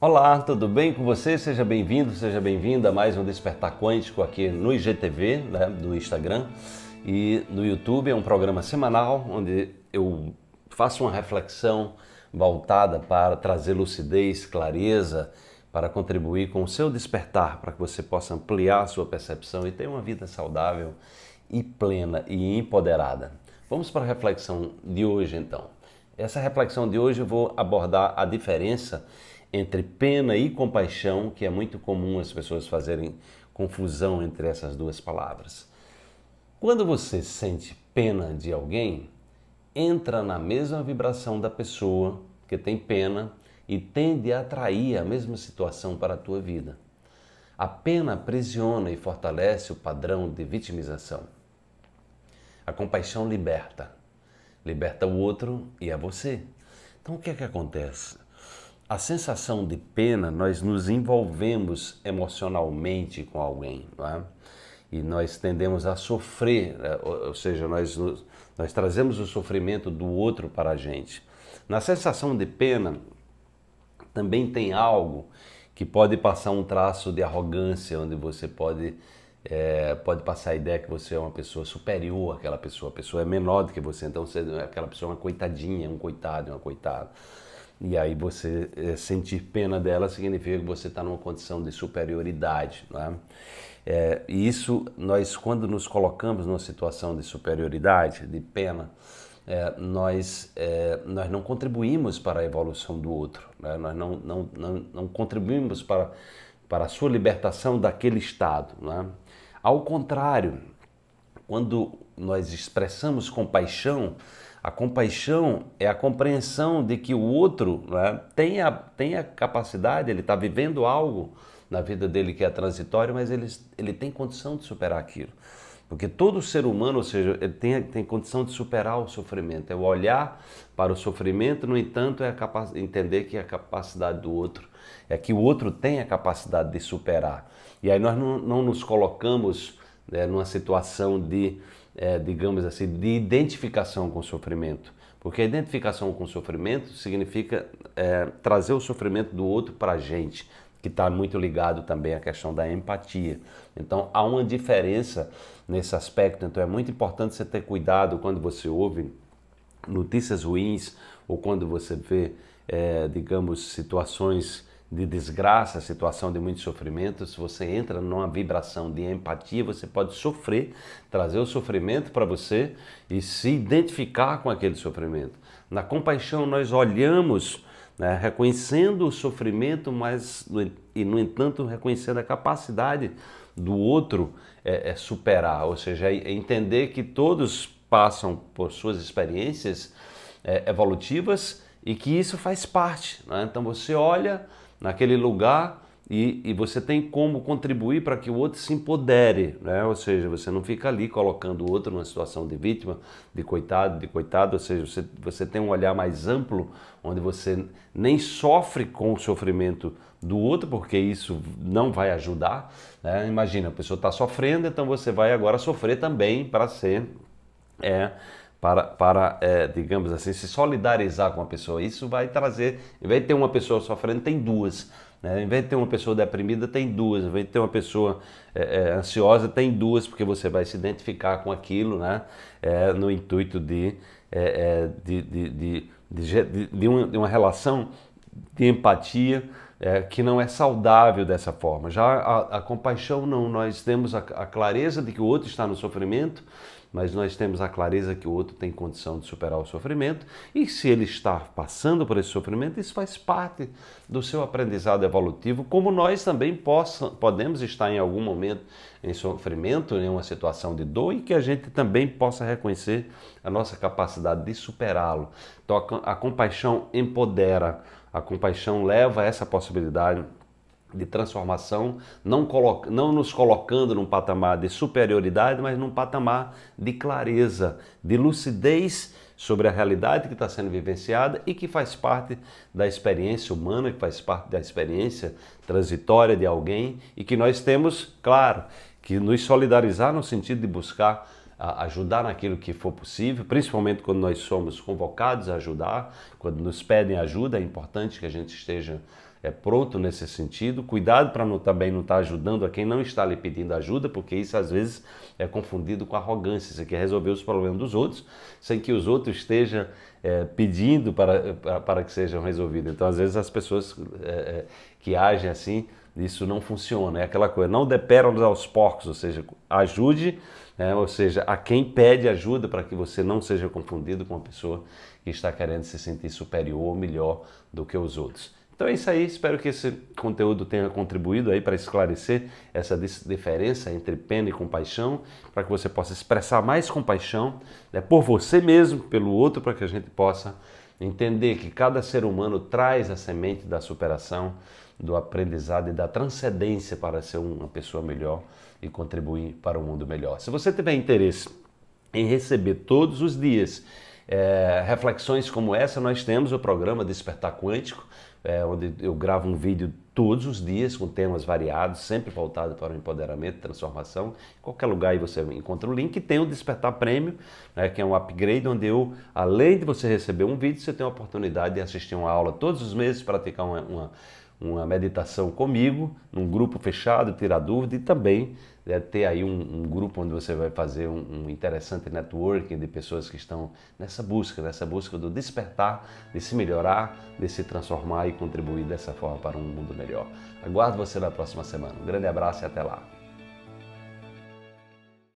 Olá, tudo bem com você? Seja bem-vindo, seja bem-vinda a mais um Despertar Quântico aqui no IGTV, né, do Instagram e no YouTube. É um programa semanal onde eu faço uma reflexão voltada para trazer lucidez, clareza, para contribuir com o seu despertar, para que você possa ampliar a sua percepção e ter uma vida saudável e plena e empoderada. Vamos para a reflexão de hoje então. Essa reflexão de hoje eu vou abordar a diferença entre pena e compaixão, que é muito comum as pessoas fazerem confusão entre essas duas palavras. Quando você sente pena de alguém, entra na mesma vibração da pessoa que tem pena e tende a atrair a mesma situação para a tua vida. A pena aprisiona e fortalece o padrão de vitimização. A compaixão liberta. Liberta o outro e a você. Então o que é que acontece? a sensação de pena, nós nos envolvemos emocionalmente com alguém, é? e nós tendemos a sofrer, né? ou seja, nós, nós trazemos o sofrimento do outro para a gente. Na sensação de pena, também tem algo que pode passar um traço de arrogância, onde você pode, é, pode passar a ideia que você é uma pessoa superior àquela pessoa, a pessoa é menor do que você, então você, aquela pessoa é uma coitadinha, um coitado, uma coitada. E aí você eh, sentir pena dela significa que você está numa condição de superioridade. Né? É, e isso, nós quando nos colocamos numa situação de superioridade, de pena, é, nós, é, nós não contribuímos para a evolução do outro, né? nós não, não, não, não, contribuímos para, para a sua libertação daquele estado. Né? Ao contrário, quando nós expressamos compaixão, a compaixão é a compreensão de que o outro né, tem, a, tem a capacidade, ele está vivendo algo na vida dele que é transitório, mas ele, ele tem condição de superar aquilo. Porque todo ser humano, ou seja, ele tem, tem condição de superar o sofrimento. É o olhar para o sofrimento, no entanto, é entender que a capacidade do outro, é que o outro tem a capacidade de superar. E aí nós não, não nos colocamos né, numa situação de, é, digamos assim, de identificação com o sofrimento. Porque a identificação com o sofrimento significa é, trazer o sofrimento do outro para a gente, que está muito ligado também à questão da empatia. Então há uma diferença nesse aspecto, então é muito importante você ter cuidado quando você ouve notícias ruins ou quando você vê, é, digamos, situações de desgraça, situação de muito sofrimento, se você entra numa vibração de empatia, você pode sofrer, trazer o sofrimento para você e se identificar com aquele sofrimento. Na compaixão, nós olhamos, né, reconhecendo o sofrimento, mas, e no entanto, reconhecendo a capacidade do outro é, é superar, ou seja, é, é entender que todos passam por suas experiências é, evolutivas e que isso faz parte. Né? Então você olha naquele lugar e, e você tem como contribuir para que o outro se empodere, né? ou seja, você não fica ali colocando o outro numa situação de vítima, de coitado, de coitado, ou seja, você, você tem um olhar mais amplo, onde você nem sofre com o sofrimento do outro, porque isso não vai ajudar. Né? Imagina, a pessoa está sofrendo, então você vai agora sofrer também para ser é, para, para é, digamos assim, se solidarizar com a pessoa. Isso vai trazer, em vez de ter uma pessoa sofrendo, tem duas. Né? Em vez de ter uma pessoa deprimida, tem duas. Em vez de ter uma pessoa é, é, ansiosa, tem duas, porque você vai se identificar com aquilo, né? É, no intuito de, é, é, de, de, de, de, uma, de uma relação de empatia. É, que não é saudável dessa forma. Já a, a compaixão não, nós temos a, a, clareza de que o outro está no sofrimento mas nós temos a clareza que o outro tem condição de superar o sofrimento e se ele está passando por esse sofrimento, isso faz parte do seu aprendizado evolutivo, como nós também possa, podemos estar em algum momento em sofrimento, em uma situação de dor e que a gente também possa reconhecer a nossa capacidade de superá-lo. Então a compaixão empodera, a compaixão leva essa possibilidade de transformação, não, coloca, não nos colocando num patamar de superioridade, mas num patamar de clareza, de lucidez sobre a realidade que está sendo vivenciada e que faz parte da experiência humana, que faz parte da experiência transitória de alguém e que nós temos, claro, que nos solidarizar no sentido de buscar ajudar naquilo que for possível, principalmente quando nós somos convocados a ajudar, quando nos pedem ajuda, é importante que a gente esteja é, pronto nesse sentido. Cuidado para também não estar tá ajudando a quem não está lhe pedindo ajuda, porque isso às vezes é confundido com arrogância. Você quer resolver os problemas dos outros sem que os outros estejam é, pedindo para, para que sejam resolvidos. Então, às vezes, as pessoas é, é, que agem assim, isso não funciona. É aquela coisa, não dê pérolas aos porcos, ou seja, ajude né? Ou seja, a quem pede ajuda para que você não seja confundido com uma pessoa que está querendo se sentir superior ou melhor do que os outros. Então é isso aí, espero que esse conteúdo tenha contribuído aí para esclarecer essa diferença entre pena e compaixão, para que você possa expressar mais compaixão né, por você mesmo, pelo outro, para que a gente possa entender que cada ser humano traz a semente da superação, do aprendizado e da transcendência para ser uma pessoa melhor e contribuir para um mundo melhor. Se você tiver interesse em receber todos os dias é, reflexões como essa, nós temos o programa Despertar Quântico, é, onde eu gravo um vídeo todos os dias com temas variados, sempre voltado para o empoderamento, transformação. Em qualquer lugar aí você encontra o link. E tem o Despertar Prêmio, né, que é um upgrade onde eu, além de você receber um vídeo, você tem a oportunidade de assistir uma aula todos os meses, praticar uma, uma uma meditação comigo, num grupo fechado, tirar dúvida e também é, ter aí um, um, grupo onde você vai fazer um, um, interessante networking de pessoas que estão nessa busca, nessa busca do despertar, de se melhorar, de se transformar e contribuir dessa forma para um mundo melhor. Aguardo você na próxima semana. Um grande abraço e até lá.